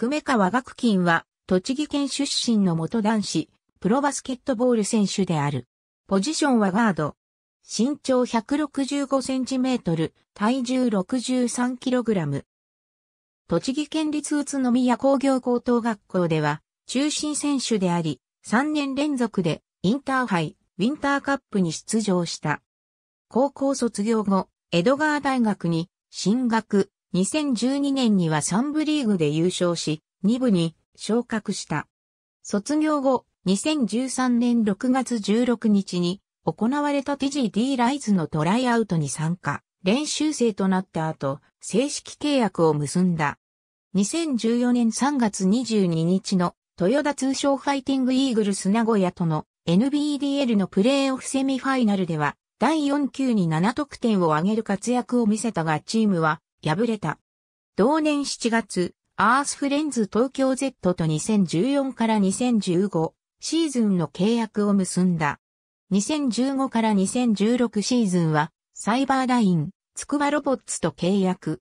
久米川学金は、栃木県出身の元男子、プロバスケットボール選手である。ポジションはガード。身長165センチメートル、体重63キログラム。栃木県立宇都宮工業高等学校では、中心選手であり、3年連続でインターハイ、ウィンターカップに出場した。高校卒業後、江戸川大学に進学、2012年には3部リーグで優勝し、2部に昇格した。卒業後、2013年6月16日に行われた TGD ライズのトライアウトに参加、練習生となった後、正式契約を結んだ。2014年3月22日の豊田通商ファイティングイーグルス名古屋との NBDL のプレーオフセミファイナルでは、第4級に7得点を挙げる活躍を見せたがチームは敗れた。同年7月、アースフレンズ東京 Z と2014から2015シーズンの契約を結んだ。2015から2016シーズンはサイバーライン、つくばロボッツと契約。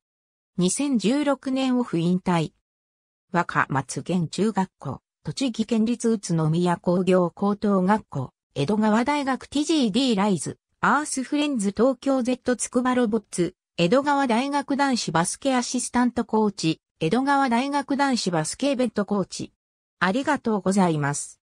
2016年オフ引退。若松県中学校、栃木県立宇都宮工業高等学校、江戸川大学 TGD ライズ、アースフレンズ東京 Z つくばロボッツ、江戸川大学男子バスケアシスタントコーチ、江戸川大学男子バスケイベットコーチ。ありがとうございます。